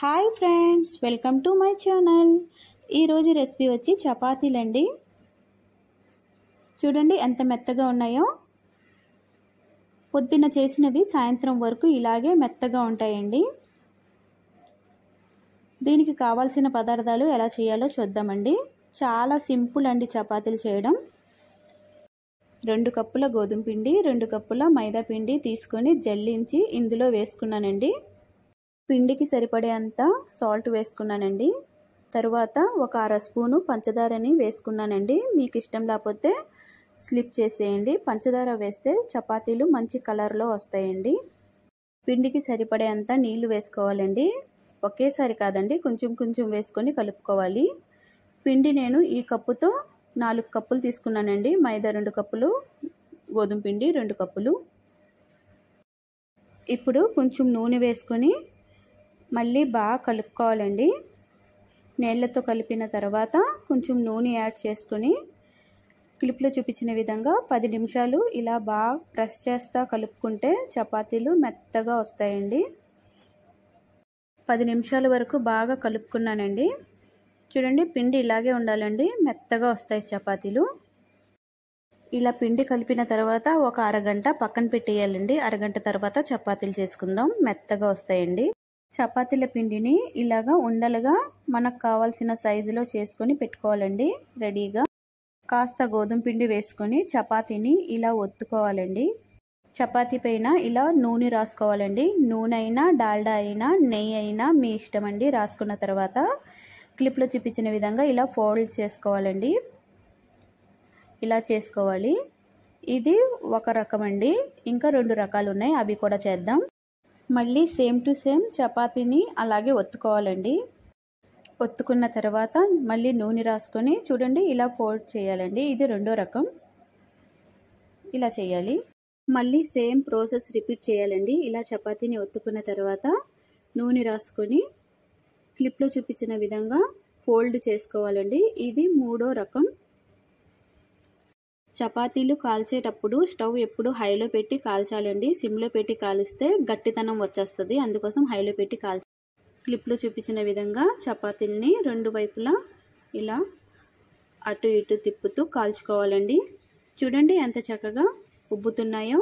hi friends welcome to my channel ఈరోజు recipe వచ్చి చపాతీలండి చూడండి ఎంత మెత్తగా ఉన్నాయో పొద్దున్న చేసినవి సాయంత్రం వరకు ఇలాగే మెత్తగా ఉంటాయండి దీనికి కావాల్సిన పదార్థాలు ఎలా చేయాలో చూద్దామండి చాలా సింపుల్ అండి చపాతీలు చేయడం రెండు కప్పుల గోధుమ పిండి రెండు కప్పుల మైదా పిండి తీసుకొని జల్లించి ఇందులో వేసుకున్నానండి పిండికి సరిపడే అంత సాల్ట్ వేసుకున్నానండి తరువాత ఒక అర స్పూను పంచదారని వేసుకున్నానండి మీకు ఇష్టం లేకపోతే స్లిప్ చేసేయండి పంచదార వేస్తే చపాతీలు మంచి కలర్లో వస్తాయండి పిండికి సరిపడే అంత నీళ్లు వేసుకోవాలండి ఒకేసారి కాదండి కొంచెం కొంచెం వేసుకొని కలుపుకోవాలి పిండి నేను ఈ కప్పుతో నాలుగు కప్పులు తీసుకున్నానండి మైదా రెండు కప్పులు గోధుమ పిండి రెండు కప్పులు ఇప్పుడు కొంచెం నూనె వేసుకొని మళ్ళీ బాగా కలుపుకోవాలండి నీళ్ళతో కలిపిన తర్వాత కొంచెం నూనె యాడ్ చేసుకుని క్లిప్లో చూపించిన విధంగా పది నిమిషాలు ఇలా బాగా ప్రెస్ చేస్తా కలుపుకుంటే చపాతీలు మెత్తగా వస్తాయండి పది నిమిషాల వరకు బాగా కలుపుకున్నానండి చూడండి పిండి ఇలాగే ఉండాలండి మెత్తగా వస్తాయి చపాతీలు ఇలా పిండి కలిపిన తర్వాత ఒక అరగంట పక్కన పెట్టేయాలండి అరగంట తర్వాత చపాతీలు చేసుకుందాం మెత్తగా వస్తాయండి చపాతీల పిండిని ఇలాగా ఉండలుగా మనకు కావాల్సిన సైజులో చేసుకొని పెట్టుకోవాలండి రెడీగా కాస్త గోధుమ పిండి వేసుకొని చపాతీని ఇలా ఒత్తుకోవాలండి చపాతీ పైన ఇలా నూనె రాసుకోవాలండి నూనె అయినా డాల్డా అయినా నెయ్యి అయినా మీ ఇష్టం అండి రాసుకున్న తర్వాత క్లిప్లో చూపించిన విధంగా ఇలా ఫోల్డ్ చేసుకోవాలండి ఇలా చేసుకోవాలి ఇది ఒక రకం అండి ఇంకా రెండు రకాలు ఉన్నాయి అవి కూడా చేద్దాం మళ్ళీ సేమ్ టు సేమ్ చపాతీని అలాగే ఒత్తుకోవాలండి ఒత్తుకున్న తర్వాత మళ్ళీ నూనె రాసుకొని చూడండి ఇలా ఫోల్డ్ చేయాలండి ఇది రెండో రకం ఇలా చేయాలి మళ్ళీ సేమ్ ప్రాసెస్ రిపీట్ చేయాలండి ఇలా చపాతీని ఒత్తుకున్న తర్వాత నూనె రాసుకొని క్లిప్లో చూపించిన విధంగా ఫోల్డ్ చేసుకోవాలండి ఇది మూడో రకం చపాతీలు కాల్చేటప్పుడు స్టవ్ ఎప్పుడు హైలో పెట్టి కాల్చాలండి సిమ్లో పెట్టి కాలిస్తే గట్టితనం వచ్చేస్తుంది అందుకోసం హైలో పెట్టి కాల్చ క్లిప్లో చూపించిన విధంగా చపాతీల్ని రెండు వైపులా ఇలా అటు ఇటు తిప్పుతూ కాల్చుకోవాలండి చూడండి ఎంత చక్కగా ఉబ్బుతున్నాయో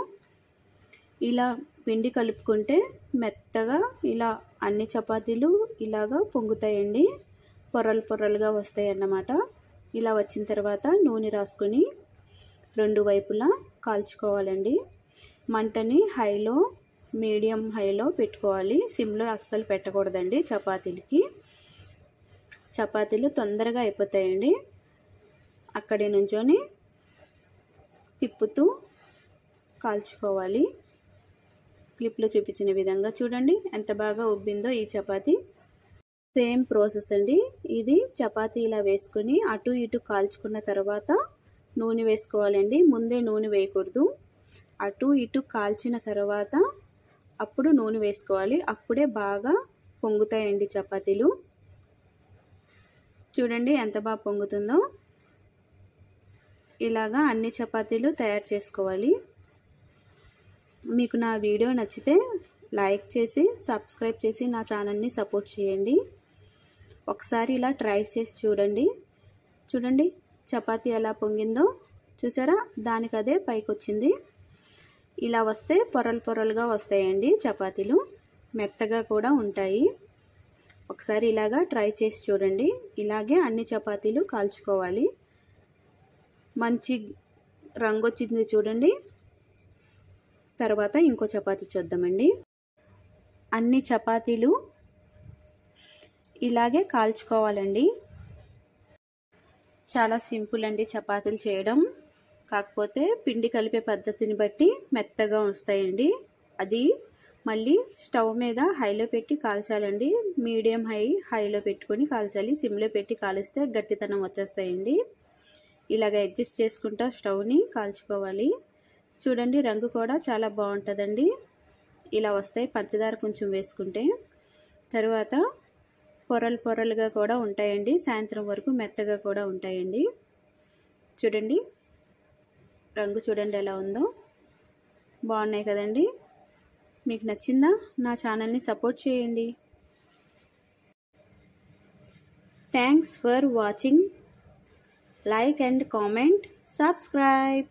ఇలా పిండి కలుపుకుంటే మెత్తగా ఇలా అన్ని చపాతీలు ఇలాగా పొంగుతాయండి పొరలు పొరలుగా వస్తాయి అన్నమాట ఇలా వచ్చిన తర్వాత నూనె రాసుకొని రెండు వైపులా కాల్చుకోవాలండి మంటని హైలో మీడియం హైలో పెట్టుకోవాలి సిమ్లో అస్సలు పెట్టకూడదండి చపాతీలకి చపాతీలు తొందరగా అయిపోతాయండి అక్కడి నుంచొని తిప్పుతూ కాల్చుకోవాలి క్లిప్లో చూపించిన విధంగా చూడండి ఎంత బాగా ఉబ్బిందో ఈ చపాతీ సేమ్ ప్రాసెస్ అండి ఇది చపాతీ ఇలా వేసుకుని అటు ఇటు కాల్చుకున్న తర్వాత నూనె వేసుకోవాలండి ముందే నూనె వేయకూడదు అటు ఇటు కాల్చిన తర్వాత అప్పుడు నూనె వేసుకోవాలి అప్పుడే బాగా పొంగుతాయండి చపాతీలు చూడండి ఎంత బాగా పొంగుతుందో ఇలాగా అన్ని చపాతీలు తయారు చేసుకోవాలి మీకు నా వీడియో నచ్చితే లైక్ చేసి సబ్స్క్రైబ్ చేసి నా ఛానల్ని సపోర్ట్ చేయండి ఒకసారి ఇలా ట్రై చేసి చూడండి చూడండి చపాతి ఎలా పొంగిందో చూసారా దానికి అదే పైకి వచ్చింది ఇలా వస్తే పొరలు పొరలుగా వస్తాయండి చపాతీలు మెత్తగా కూడా ఉంటాయి ఒకసారి ఇలాగా ట్రై చేసి చూడండి ఇలాగే అన్ని చపాతీలు కాల్చుకోవాలి మంచి రంగు వచ్చింది చూడండి తర్వాత ఇంకో చపాతీ చూద్దామండి అన్ని చపాతీలు ఇలాగే కాల్చుకోవాలండి చాలా సింపుల్ అండి చపాతీలు చేయడం కాకపోతే పిండి కలిపే పద్ధతిని బట్టి మెత్తగా వస్తాయండి అది మళ్ళీ స్టవ్ మీద హైలో పెట్టి కాల్చాలండి మీడియం హై హైలో పెట్టుకొని కాల్చాలి సిమ్లో పెట్టి కాలిస్తే గట్టితనం వచ్చేస్తాయండి ఇలాగ అడ్జస్ట్ చేసుకుంటా స్టవ్ని కాల్చుకోవాలి చూడండి రంగు కూడా చాలా బాగుంటుందండి ఇలా వస్తాయి పంచదార కొంచెం వేసుకుంటే తర్వాత పొరలు పొరలుగా కూడా ఉంటాయండి సాయంత్రం వరకు మెత్తగా కూడా ఉంటాయండి చూడండి రంగు చూడండి ఎలా ఉందో బాగున్నాయి కదండి మీకు నచ్చిందా నా ఛానల్ని సపోర్ట్ చేయండి thanks for watching like and comment subscribe